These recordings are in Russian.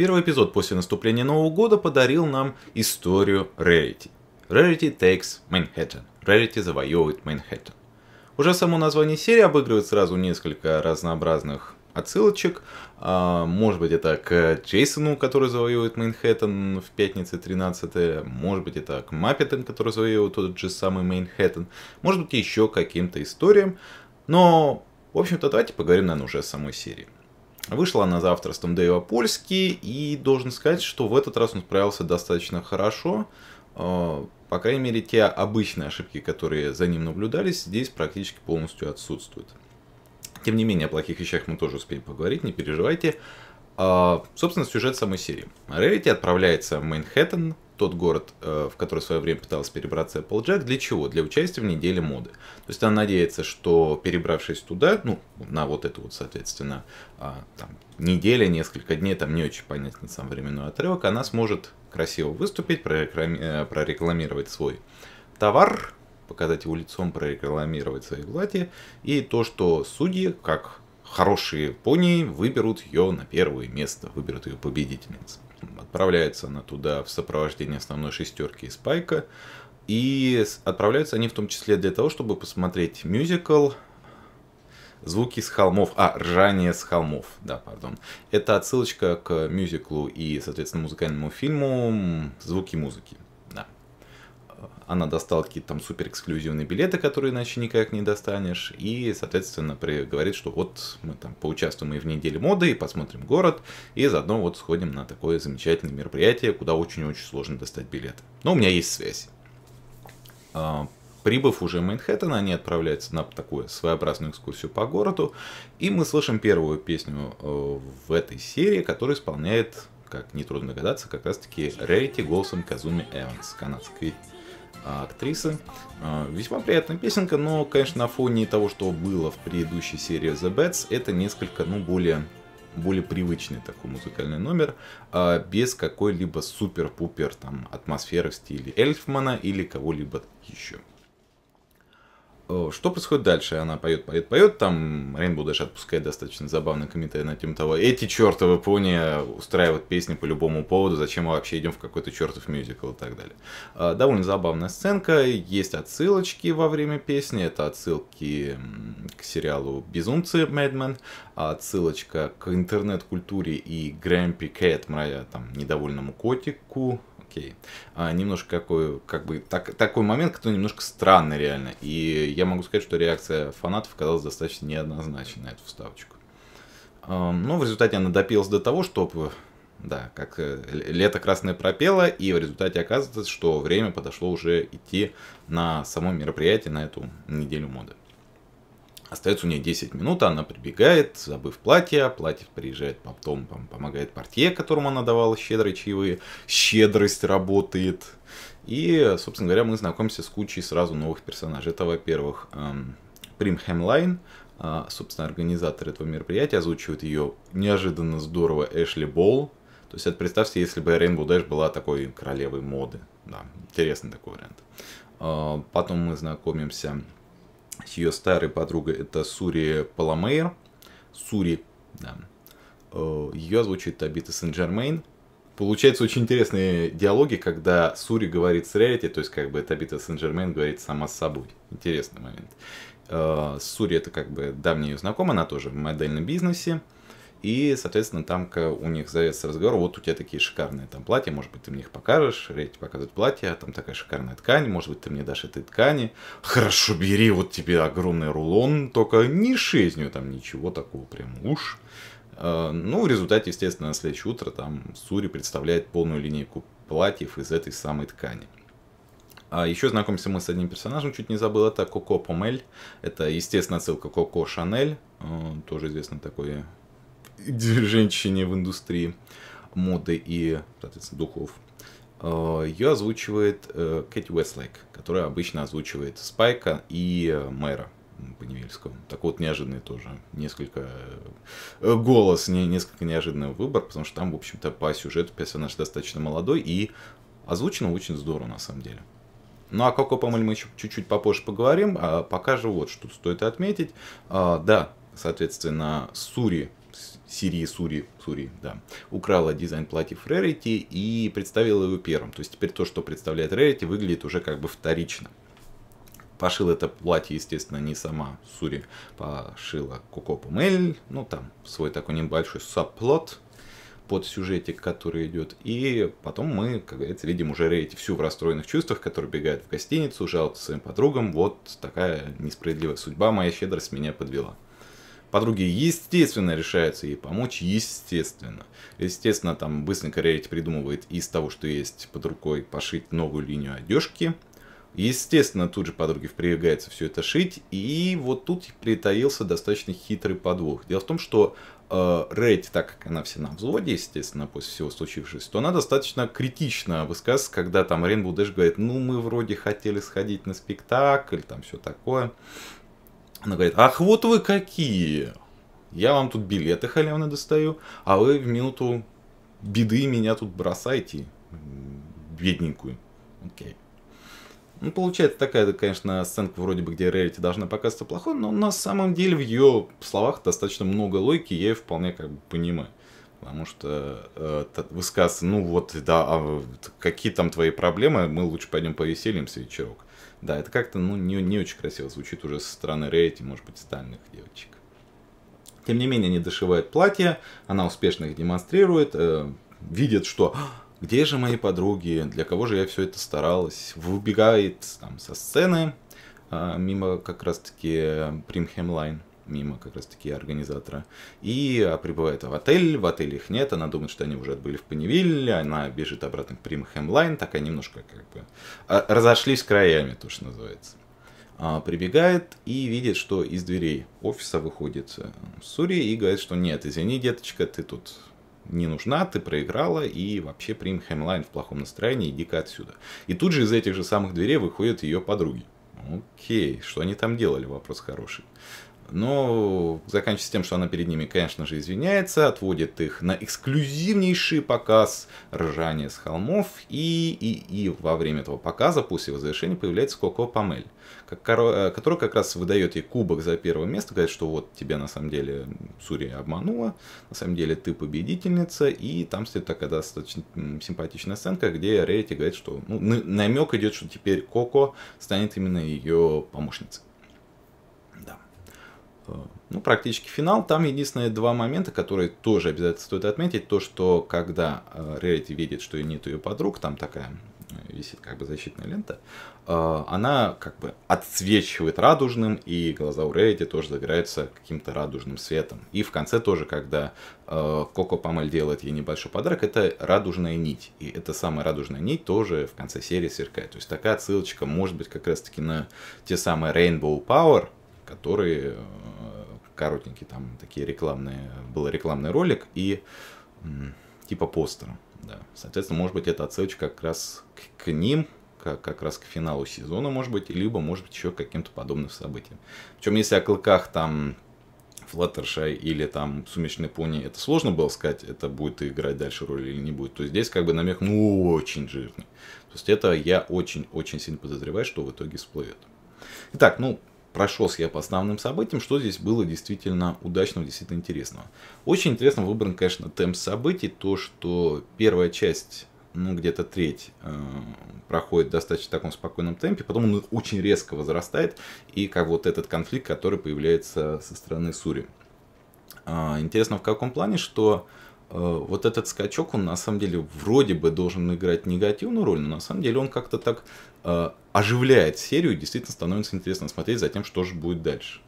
Первый эпизод после наступления Нового года подарил нам историю Rarity. Rarity takes Manhattan. Rarity завоевывает Манхэттен. Уже само название серии обыгрывает сразу несколько разнообразных отсылочек. А, может быть, это к Джейсону, который завоевывает Манхэттен в пятнице 13 Может быть, это к Маппетам, который завоевывает тот же самый Манхэттен. Может быть, еще каким-то историям. Но, в общем-то, давайте поговорим, наверное, уже о самой серии. Вышла она за авторством Дэйва Польски, и должен сказать, что в этот раз он справился достаточно хорошо. А, по крайней мере, те обычные ошибки, которые за ним наблюдались, здесь практически полностью отсутствуют. Тем не менее, о плохих вещах мы тоже успеем поговорить, не переживайте. А, собственно, сюжет самой серии. Рерити отправляется в Манхэттен, тот город, э, в который в свое время пыталась перебраться Applejack, для чего? Для участия в неделе моды. То есть она надеется, что перебравшись туда, ну, на вот эту вот, соответственно, а, там, неделя, несколько дней, там не очень понятен сам временной отрывок, она сможет красиво выступить, прореклами... Э, прорекламировать свой товар, показать его лицом, прорекламировать свои платья, и то, что судьи, как хорошие пони, выберут ее на первое место, выберут ее победительницей. Отправляется она туда в сопровождении основной шестерки и Спайка. И отправляются они в том числе для того, чтобы посмотреть мюзикл звуки с холмов, а, ржание с холмов, да, пардон. Это отсылочка к мюзиклу и, соответственно, музыкальному фильму «Звуки музыки» она достала какие-то там супер эксклюзивные билеты, которые иначе никак не достанешь, и, соответственно, при, говорит, что вот мы там поучаствуем и в неделе моды, и посмотрим город, и заодно вот сходим на такое замечательное мероприятие, куда очень-очень сложно достать билеты. Но у меня есть связь. А, прибыв уже в Манхэттен, они отправляются на такую своеобразную экскурсию по городу, и мы слышим первую песню э, в этой серии, которую исполняет, как нетрудно догадаться, как раз-таки Рэйти голосом Казуми Эванс, канадской а, актрисы. А, весьма приятная песенка, но, конечно, на фоне того, что было в предыдущей серии The Bats, это несколько, ну, более более привычный такой музыкальный номер, а, без какой-либо супер-пупер там атмосферы в стиле Эльфмана или кого-либо еще. Э, что происходит дальше? Она поет, поет, поет. Там Рейнбоу даже отпускает достаточно забавный комментарий на тему того, эти чертовы пони устраивают песни по любому поводу, зачем мы вообще идем в какой-то чертов мюзикл и так далее. Э, довольно забавная сценка, есть отсылочки во время песни, это отсылки к сериалу «Безумцы» Мэдмен, а отсылочка к интернет-культуре и Грэмпи Кэт, моя там недовольному котику, окей. А, немножко какой, как бы, так, такой момент, который немножко странный реально. И я могу сказать, что реакция фанатов оказалась достаточно неоднозначной на эту вставочку. но ну, в результате она допилась до того, чтобы, да, как э, лето красное пропело, и в результате оказывается, что время подошло уже идти на само мероприятие, на эту неделю моды. Остается у нее 10 минут, она прибегает, забыв платье, платье приезжает потом, помогает портье, которому она давала щедрые чаевые, щедрость работает. И, собственно говоря, мы знакомимся с кучей сразу новых персонажей. Это, во-первых, эм, Прим Хэмлайн, а, собственно, организатор этого мероприятия, озвучивает ее неожиданно здорово Эшли Болл. То есть, это представьте, если бы Рейнбоу Дэш была такой королевой моды. Да, интересный такой вариант. А, потом мы знакомимся с Ее старая подруга это Сури Паламейр. Сури, да. Э, ее озвучит Абита Сен-Жермейн. Получаются очень интересные диалоги, когда Сури говорит с реалити, то есть как бы Табита Сен-Жермен говорит сама с собой. Интересный момент. Э, Сури это как бы давняя ее знакомая, она тоже в модельном бизнесе. И, соответственно, там у них завязывается разговор, вот у тебя такие шикарные там платья, может быть, ты мне их покажешь, я тебе показываю платья, там такая шикарная ткань, может быть, ты мне дашь этой ткани. Хорошо, бери, вот тебе огромный рулон, только не шей там ничего такого прям уж. А, ну, в результате, естественно, на следующее утро там Сури представляет полную линейку платьев из этой самой ткани. А еще знакомимся мы с одним персонажем, чуть не забыл, это Коко Помель. Это, естественно, отсылка Коко Шанель, э, тоже известный такой женщине в индустрии моды и, соответственно, духов. Э, Ее озвучивает э, Кэти Уэстлейк, которая обычно озвучивает Спайка и э, Мэра Паневельского. Так вот, неожиданный тоже. Несколько голос, не, несколько неожиданный выбор, потому что там, в общем-то, по сюжету персонаж достаточно молодой и озвучено очень здорово, на самом деле. Ну а Коко Помель мы еще чуть-чуть попозже поговорим, а покажу вот что стоит отметить. А, да, соответственно, Сури Сирии, Сури, Сури, да, украла дизайн платьев Rarity и представила его первым. То есть теперь то, что представляет Rarity, выглядит уже как бы вторично. Пошил это платье, естественно, не сама Сури, пошила Коко Пумель, ну там свой такой небольшой сабплот под сюжетик, который идет. И потом мы, как говорится, видим уже Рейти всю в расстроенных чувствах, который бегает в гостиницу, жалуется своим подругам, вот такая несправедливая судьба, моя щедрость меня подвела подруги, естественно, решаются ей помочь, естественно. Естественно, там быстренько Рерити придумывает из того, что есть под рукой, пошить новую линию одежки. Естественно, тут же подруги впрягается все это шить, и вот тут притаился достаточно хитрый подвох. Дело в том, что э, Рейти, так как она вся на взводе, естественно, после всего случившегося, то она достаточно критично высказывается, когда там Рейнбоу Дэш говорит, ну, мы вроде хотели сходить на спектакль, там все такое. Она говорит, ах, вот вы какие! Я вам тут билеты халявно достаю, а вы в минуту беды меня тут бросаете, бедненькую. Окей. Okay. Ну, получается такая, конечно, сценка вроде бы, где Рерити должна показаться плохой, но на самом деле в ее словах достаточно много логики, я ее вполне как бы понимаю. Потому что э, высказывается, ну вот, да, а какие там твои проблемы, мы лучше пойдем повеселимся, вечерок. Да, это как-то ну, не, не очень красиво звучит уже со стороны Рейти, может быть, стальных девочек. Тем не менее, они дошивают платье, она успешно их демонстрирует, э, видит, что «А, где же мои подруги, для кого же я все это старалась, выбегает там со сцены, э, мимо как раз-таки Примхемлайн мимо как раз-таки организатора. И а, прибывает в отель, в отеле их нет, она думает, что они уже отбыли в Паневилле, она бежит обратно к Прим Хэмлайн, такая немножко как бы а, разошлись краями, то что называется. А, прибегает и видит, что из дверей офиса выходит э, Сури и говорит, что нет, извини, деточка, ты тут не нужна, ты проиграла, и вообще Прим Хэмлайн в плохом настроении, иди-ка отсюда. И тут же из этих же самых дверей выходят ее подруги. Окей, что они там делали, вопрос хороший но ну, заканчивается тем, что она перед ними, конечно же, извиняется, отводит их на эксклюзивнейший показ ржания с холмов, и, и, и во время этого показа, после его завершения, появляется Коко Памель, э, который как раз выдает ей кубок за первое место, говорит, что вот тебя на самом деле Сурия обманула, на самом деле ты победительница, и там стоит такая достаточно симпатичная сценка, где Рейти говорит, что ну, намек идет, что теперь Коко станет именно ее помощницей. Э, ну, практически финал. Там единственные два момента, которые тоже обязательно стоит отметить. То, что когда Рерити э, видит, что нет ее подруг, там такая э, висит как бы защитная лента, она как бы отсвечивает радужным, и глаза у Рейди тоже загораются каким-то радужным светом. И в конце тоже, когда Коко Памель делает ей небольшой подарок, это радужная нить. И эта самая радужная нить тоже в конце серии сверкает. То есть такая ссылочка может быть как раз-таки на те самые Rainbow Power, которые э, коротенькие, там такие рекламные, был рекламный ролик и типа постера. Да. Соответственно, может быть, это отсылочка как раз к, к ним, как, как раз к финалу сезона, может быть, либо, может быть, еще к каким-то подобным событиям. Причем, если о клыках там Флаттершай или там Сумеречный пони, это сложно было сказать, это будет играть дальше роль или не будет. То есть здесь как бы намек, ну, очень жирный. То есть это я очень-очень сильно подозреваю, что в итоге всплывет. Итак, ну, прошелся я по основным событиям, что здесь было действительно удачного, действительно интересного. Очень интересно выбран, конечно, темп событий, то, что первая часть ну, где-то треть э, проходит достаточно в таком спокойном темпе, потом он очень резко возрастает, и как вот этот конфликт, который появляется со стороны Сури. Э, интересно в каком плане, что Э, вот этот скачок, он на самом деле вроде бы должен играть негативную роль, но на самом деле он как-то так э, оживляет серию и действительно становится интересно смотреть за тем, что же будет дальше.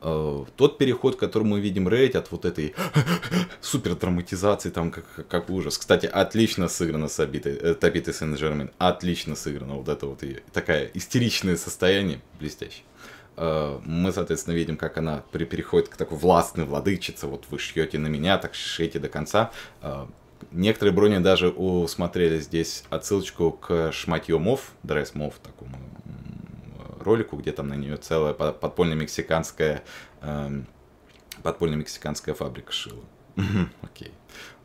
Э, тот переход, который мы видим Рейд от вот этой супер драматизации, там как, как ужас. Кстати, отлично сыграно с Абитой, Табитой Сен-Жермен, отлично сыграно вот это вот ее, такая истеричное состояние, блестяще. Э, Э, мы, соответственно, видим, как она при, переходит к такой властной владычице, вот вы шьете на меня, так шейте до конца. Э, некоторые брони даже усмотрели здесь отсылочку к шматье мов, дресс мов, такому э, ролику, где там на нее целая подпольно-мексиканская эм, подпольно-мексиканская фабрика шила. Окей.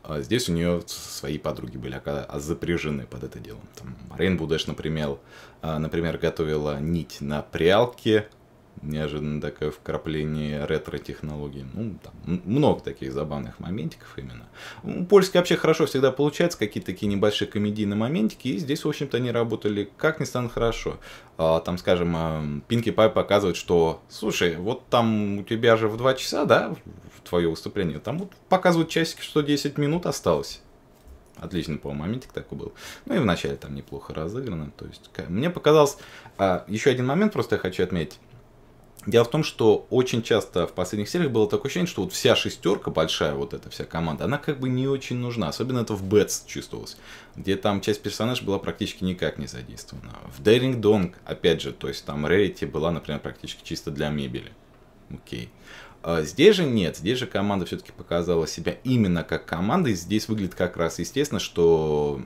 А здесь у нее свои подруги были а запряжены под это дело. Там Рейнбу Дэш, например, например, готовила нить на прялке, неожиданно такое вкрапление ретро-технологий. Ну, там много таких забавных моментиков именно. У польских вообще хорошо всегда получается, какие-то такие небольшие комедийные моментики, и здесь, в общем-то, они работали как ни странно хорошо. А, там, скажем, а, Пинки Пай показывает, что, слушай, вот там у тебя же в 2 часа, да, в твое выступление, там вот показывают часики, что 10 минут осталось. Отличный по-моему, моментик такой был. Ну и вначале там неплохо разыграно. То есть, мне показалось... А, еще один момент просто я хочу отметить. Дело в том, что очень часто в последних сериях было такое ощущение, что вот вся шестерка большая, вот эта вся команда, она как бы не очень нужна. Особенно это в Бэтс чувствовалось, где там часть персонажей была практически никак не задействована. В Daring Донг опять же, то есть там Rarity была, например, практически чисто для мебели. Окей. А здесь же нет, здесь же команда все-таки показала себя именно как команда, и здесь выглядит как раз естественно, что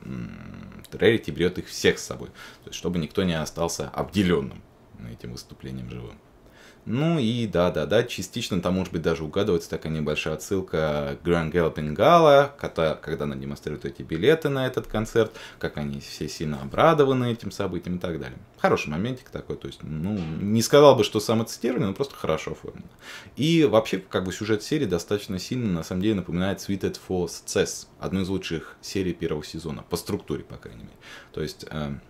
Rarity берет их всех с собой, то есть чтобы никто не остался обделенным этим выступлением живым. Ну и да-да-да, частично там может быть даже угадывается такая небольшая отсылка Grand Galloping Gala, когда, когда она демонстрирует эти билеты на этот концерт, как они все сильно обрадованы этим событием и так далее. Хороший моментик такой, то есть, ну, не сказал бы, что самоцитирование, но просто хорошо оформлено. И вообще, как бы сюжет серии достаточно сильно, на самом деле, напоминает Suited for Success, одну из лучших серий первого сезона, по структуре, по крайней мере. То есть, эм,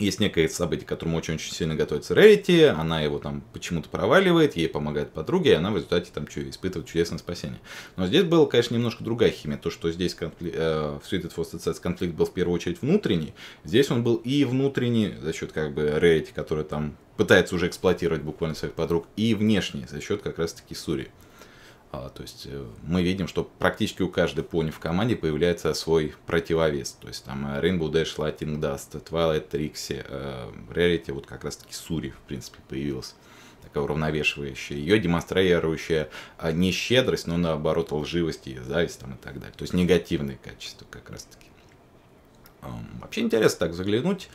есть некое событие, к которому очень-очень сильно готовится Рэйти, она его там почему-то проваливает, ей помогает подруги, и она в результате там чу- испытывает чудесное спасение. Но здесь была, конечно, немножко другая химия. То, что здесь конфли- э, в Suited for Success конфликт был в первую очередь внутренний, здесь он был и внутренний за счет как бы Рэйти, которая там пытается уже эксплуатировать буквально своих подруг, и внешний за счет как раз-таки Сури. А, то есть э, мы видим, что практически у каждой пони в команде появляется свой противовес. То есть там э, Rainbow Dash, Lighting Dust, Twilight Trixie, э, Rarity, вот как раз таки Сури, в принципе, появилась такая уравновешивающая, ее демонстрирующая а, не щедрость, но наоборот лживость и зависть там и так далее. То есть негативные качества как раз таки. Вообще интересно так заглянуть.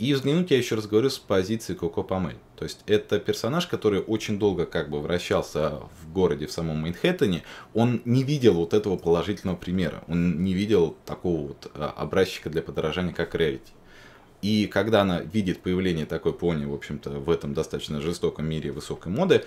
И взглянуть я еще раз говорю с позиции Коко Памель. То есть это персонаж, который очень долго как бы вращался в городе, в самом Манхэттене. Он не видел вот этого положительного примера. Он не видел такого вот э, образчика для подражания, как Рерити. И когда она видит появление такой пони, в общем-то, в этом достаточно жестоком мире высокой моды,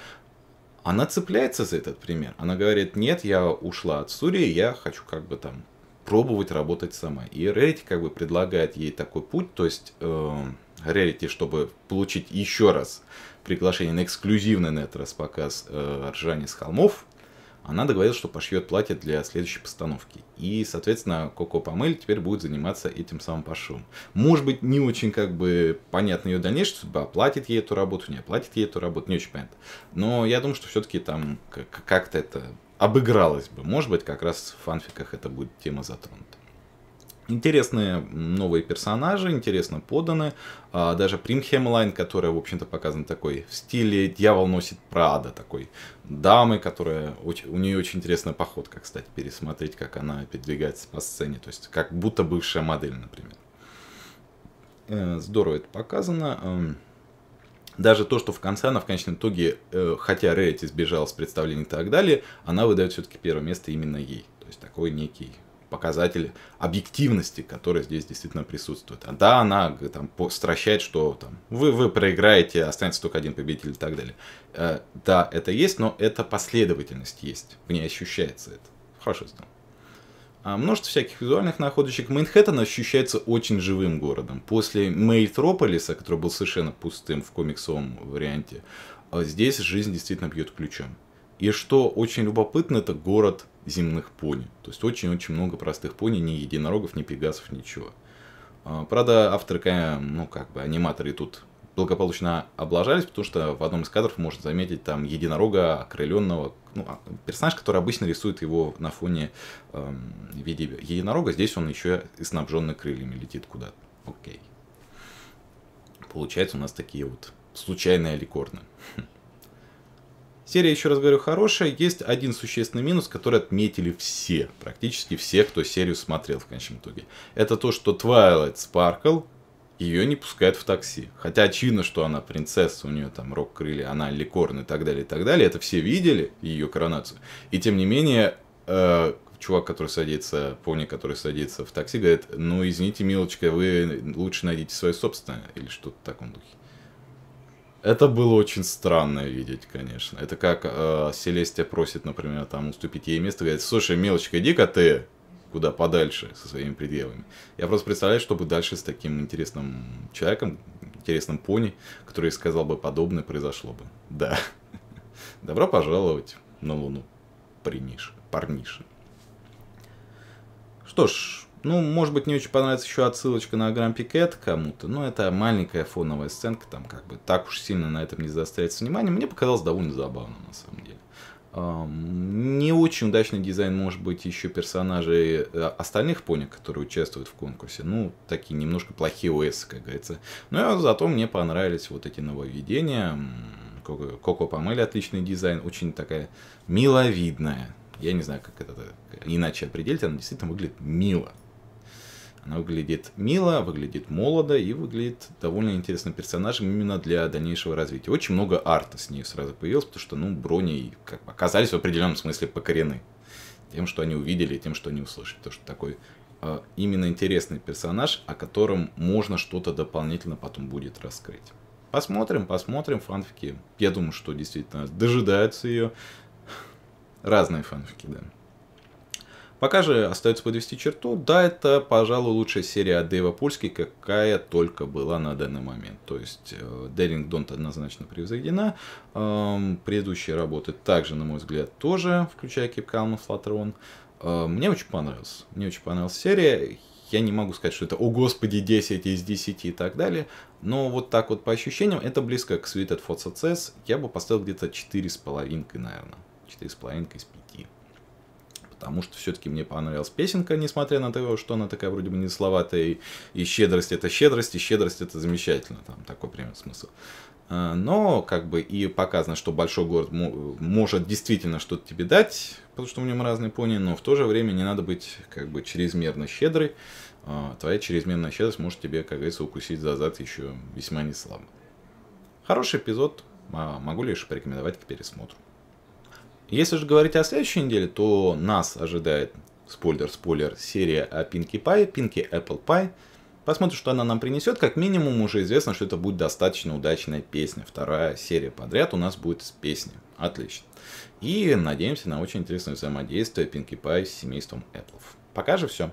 она цепляется за этот пример. Она говорит, нет, я ушла от Сурии, я хочу как бы там пробовать работать сама. И Rarity как бы предлагает ей такой путь, то есть э, Rarity, чтобы получить еще раз приглашение на эксклюзивный на этот раз показ э, «Ржани с холмов», она договорилась, что пошьет платье для следующей постановки. И, соответственно, Коко Памель теперь будет заниматься этим самым пошивом. Может быть, не очень как бы понятно ее дальнейшая судьба, типа, платит ей эту работу, не оплатит ей эту работу, не очень понятно. Но я думаю, что все-таки там как-то это обыгралось бы. Может быть, как раз в фанфиках это будет тема затронута. Интересные новые персонажи, интересно поданы. А, даже Прим которая, в общем-то, показана такой в стиле «Дьявол носит Прада», такой дамы, которая... Очень, у нее очень интересная походка, кстати, пересмотреть, как она передвигается по сцене. То есть, как будто бывшая модель, например. Э, здорово это показано. Эм, даже то, что в конце она в конечном итоге, э, хотя Рэйти сбежала с представления и так далее, она выдает все-таки первое место именно ей. То есть такой некий показатель объективности, который здесь действительно присутствует. А да, она там стращает, что там вы, вы проиграете, останется только один победитель и так далее. Э, да, это есть, но эта последовательность есть. В ней ощущается это. Хорошо сделано. А, множество всяких визуальных находочек. Мейнхэттен ощущается очень живым городом. После Мейтрополиса, который был совершенно пустым в комиксовом варианте, а, здесь жизнь действительно бьет ключом. И что очень любопытно, это город земных пони. То есть очень-очень много простых пони, ни единорогов, ни пегасов, ничего. А, правда, авторы, ну как бы, аниматоры тут благополучно облажались, потому что в одном из кадров можно заметить там единорога окрыленного, ну, а, персонаж, который обычно рисует его на фоне эм, в виде единорога, здесь он еще и снабженный крыльями летит куда-то. Окей. Получается у нас такие вот случайные аликорны Серия, еще раз говорю, хорошая. Есть один существенный минус, который отметили все, практически все, кто серию смотрел в конечном итоге. Это то, что Twilight Sparkle ее не пускают в такси. Хотя очевидно, что она принцесса, у нее там рок-крылья, она ликорн и так далее, и так далее. Это все видели, ее коронацию. И тем не менее, э, чувак, который садится, пони, который садится в такси, говорит, ну, извините, милочка, вы лучше найдите свое собственное, или что-то в таком духе. Это было очень странно видеть, конечно. Это как э, Селестия просит, например, там уступить ей место, говорит, слушай, милочка, иди-ка ты куда подальше со своими пределами. Я просто представляю, что бы дальше с таким интересным человеком, интересным пони, который сказал бы подобное, произошло бы. Да. Добро пожаловать на Луну, парниша. парниша. Что ж, ну, может быть, не очень понравится еще отсылочка на Грампи Кэт кому-то, но это маленькая фоновая сценка, там как бы так уж сильно на этом не заостряется внимание. Мне показалось довольно забавно, на самом деле. Не очень удачный дизайн может быть еще персонажей э, остальных пони, которые участвуют в конкурсе. Ну, такие немножко плохие ОС, как говорится. Но ну, а зато мне понравились вот эти нововведения. Коко Памель отличный дизайн, очень такая миловидная. Я не знаю, как это иначе определить, она действительно выглядит мило. Она выглядит мило, выглядит молодо и выглядит довольно интересным персонажем именно для дальнейшего развития. Очень много арта с ней сразу появилось, потому что, ну, брони как бы оказались в определенном смысле покорены тем, что они увидели, тем, что они услышали. То, что такой э, именно интересный персонаж, о котором можно что-то дополнительно потом будет раскрыть. Посмотрим, посмотрим фанфики. Я думаю, что действительно дожидаются ее. Разные фанфики, да. Пока же остается подвести черту. Да, это, пожалуй, лучшая серия от Дэйва Пульски, какая только была на данный момент. То есть э, Дэринг Донт однозначно превзойдена. Эм, предыдущие работы также, на мой взгляд, тоже, включая Кип Calm и эм, Мне очень понравилось. Мне очень понравилась серия. Я не могу сказать, что это «О, Господи, 10 из 10» и так далее, но вот так вот по ощущениям это близко к Sweet at Success. Я бы поставил где-то 4,5, наверное. 4,5 из 5 потому что все-таки мне понравилась песенка, несмотря на то, что она такая вроде бы незловатая, и, щедрость это щедрость, и щедрость это замечательно, там такой прям смысл. А, но как бы и показано, что большой город может действительно что-то тебе дать, потому что у нем разные пони, но в то же время не надо быть как бы чрезмерно щедрый. А, твоя чрезмерная щедрость может тебе, как говорится, укусить за зад еще весьма не слабо. Хороший эпизод, а, могу лишь порекомендовать к пересмотру. Если же говорить о следующей неделе, то нас ожидает спойлер-спойлер серия о Pinkie Pie, Pinkie Apple Pie. Посмотрим, что она нам принесет. Как минимум уже известно, что это будет достаточно удачная песня. Вторая серия подряд у нас будет с песней. Отлично. И надеемся на очень интересное взаимодействие Pinkie Pie с семейством Apple. Пока же все.